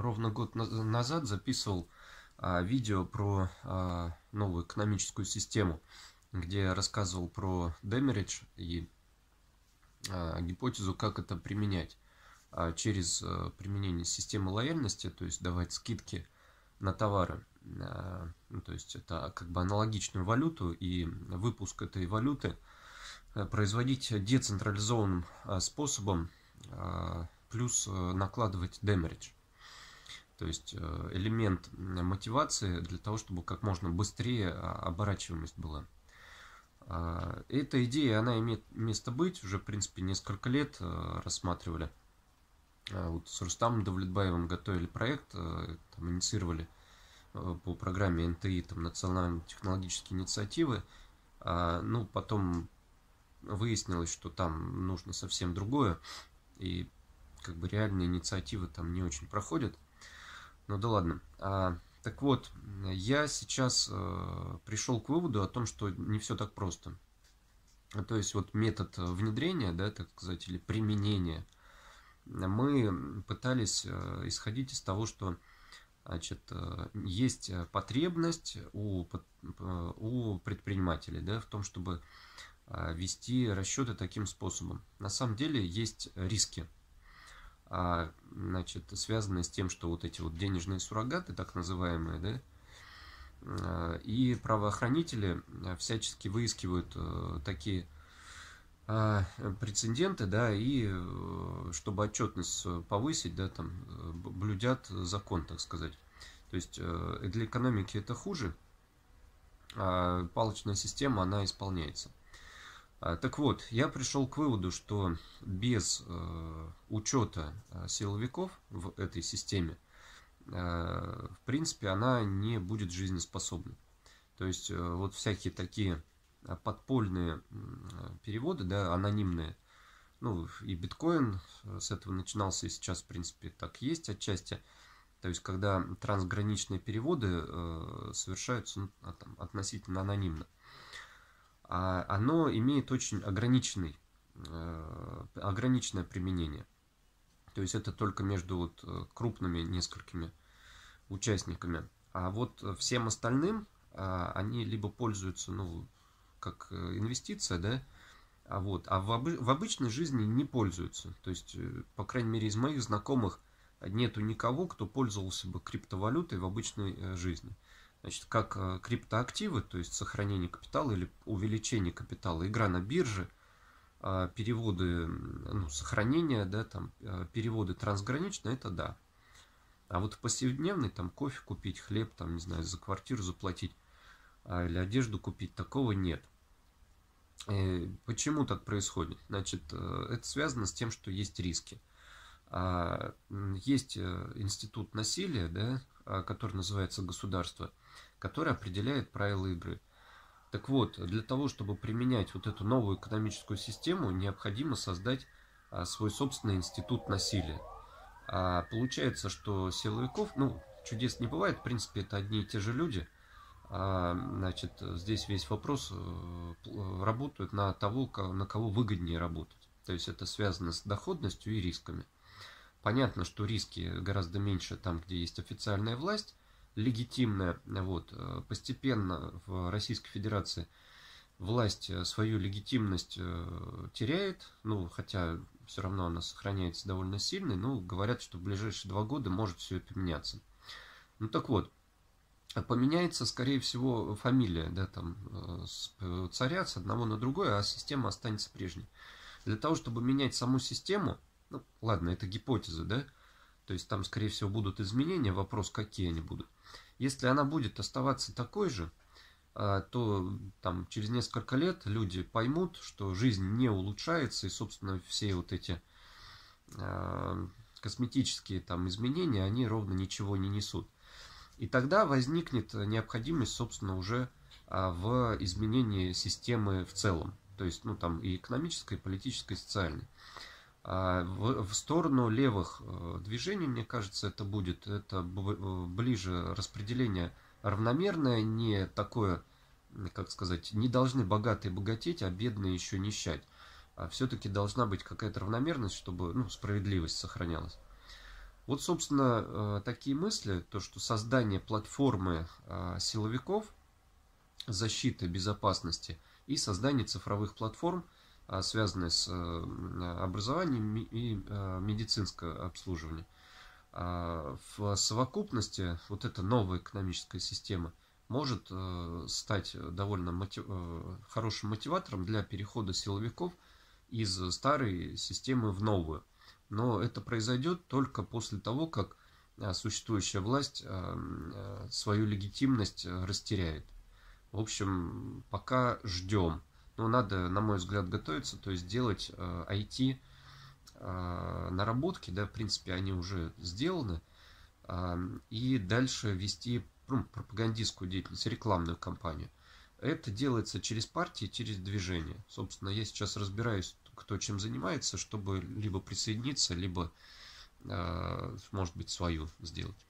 ровно год назад записывал а, видео про а, новую экономическую систему, где я рассказывал про демеридж и а, гипотезу, как это применять а, через а, применение системы лояльности, то есть давать скидки на товары. А, ну, то есть это как бы аналогичную валюту и выпуск этой валюты э, производить децентрализованным а, способом, а, плюс э, накладывать демеридж. То есть э, элемент мотивации для того, чтобы как можно быстрее а, оборачиваемость была. А, эта идея, она имеет место быть, уже, в принципе, несколько лет э, рассматривали. А, вот с Рустамом Давлетбаевым готовили проект, э, там, инициировали по программе НТИ, там, национальные технологические инициативы. Ну, потом выяснилось, что там нужно совсем другое, и как бы реальные инициативы там не очень проходят. Ну да ладно. А, так вот, я сейчас э, пришел к выводу о том, что не все так просто. А, то есть вот метод э, внедрения, да, так сказать, или применения, мы пытались э, исходить из того, что значит, э, есть потребность у, у предпринимателей да, в том, чтобы вести расчеты таким способом. На самом деле есть риски а значит, связанная с тем, что вот эти вот денежные суррогаты, так называемые, да, а, и правоохранители а, всячески выискивают э, такие а, прецеденты, да, и э, чтобы отчетность повысить, да, там, э, блюдят закон, так сказать. То есть для экономики это хуже, а палочная система, она исполняется. А, так вот, я пришел к выводу, что без э, учета э, силовиков в этой системе, э, в принципе, она не будет жизнеспособна. То есть вот всякие такие подпольные переводы, да, анонимные, ну и биткоин с этого начинался и сейчас, в принципе, так есть отчасти. То есть, когда трансграничные переводы э, совершаются ну, а там, относительно анонимно. А оно имеет очень ограниченный, э, ограниченное применение. То есть это только между вот э, крупными несколькими участниками. А вот всем остальным а, они либо пользуются, ну, как э, инвестиция, да, а вот, а в, обы- в обычной жизни не пользуются. То есть, по крайней мере, из моих знакомых нету никого, кто пользовался бы криптовалютой в обычной жизни. Значит, как э, криптоактивы, то есть сохранение капитала или увеличение капитала, игра на бирже, а, переводы, ну, сохранение, да, там, э, переводы трансгранично, это да. А вот повседневный, там, кофе купить, хлеб, там, не знаю, за квартиру заплатить а, или одежду купить, такого нет. И э, почему так происходит? Значит, это связано с тем, что есть риски. А, есть институт насилия, да, который называется государство – который определяет правила игры. Так вот, для того, чтобы применять вот эту новую экономическую систему, необходимо создать а, свой собственный институт насилия. А получается, что силовиков, ну, чудес не бывает, в принципе, это одни и те же люди. А, значит, здесь весь вопрос э, э, работает на того, на кого выгоднее работать. То есть это связано с доходностью и рисками. Понятно, что риски гораздо меньше там, где есть официальная власть, легитимная. Вот. Э, постепенно в Российской Федерации власть э, свою легитимность э, теряет, ну, хотя все равно она сохраняется довольно сильной, но говорят, что в ближайшие два года может все это меняться. Ну так вот, поменяется, скорее всего, фамилия, да, там, с царя с одного на другое, а система останется прежней. Для того, чтобы менять саму систему, ну, ладно, это гипотеза, да, то есть там, скорее всего, будут изменения, вопрос, какие они будут. Если она будет оставаться такой же, а, то там через несколько лет люди поймут, что жизнь не улучшается, и, собственно, все вот эти а, косметические там изменения, они ровно ничего не несут. И тогда возникнет необходимость, собственно, уже а, в изменении системы в целом. То есть, ну, там и экономической, и политической, и социальной. А в сторону левых э, движений, мне кажется, это будет это э, ближе распределение равномерное, не такое, как сказать, не должны богатые богатеть, а бедные еще нищать. А все-таки должна быть какая-то равномерность, чтобы ну, справедливость сохранялась. Вот, собственно, э, такие мысли, то, что создание платформы силовиков, защиты безопасности и создание цифровых платформ – а, связанные с образованием и а, медицинское обслуживание. А, в совокупности вот эта новая экономическая система может э, стать довольно мотив... Э, хорошим мотиватором для перехода силовиков из старой системы в новую. Но это произойдет только после того, как э, существующая власть свою легитимность растеряет. В общем, пока ждем. Но ну, надо, на мой взгляд, готовиться, то есть делать IT э, э, наработки, да, в принципе, они уже сделаны, и дальше вести ну, пропагандистскую деятельность, рекламную кампанию. Это делается через партии, через движение. Собственно, я сейчас разбираюсь, кто чем занимается, чтобы либо присоединиться, либо, э, может быть, свою сделать.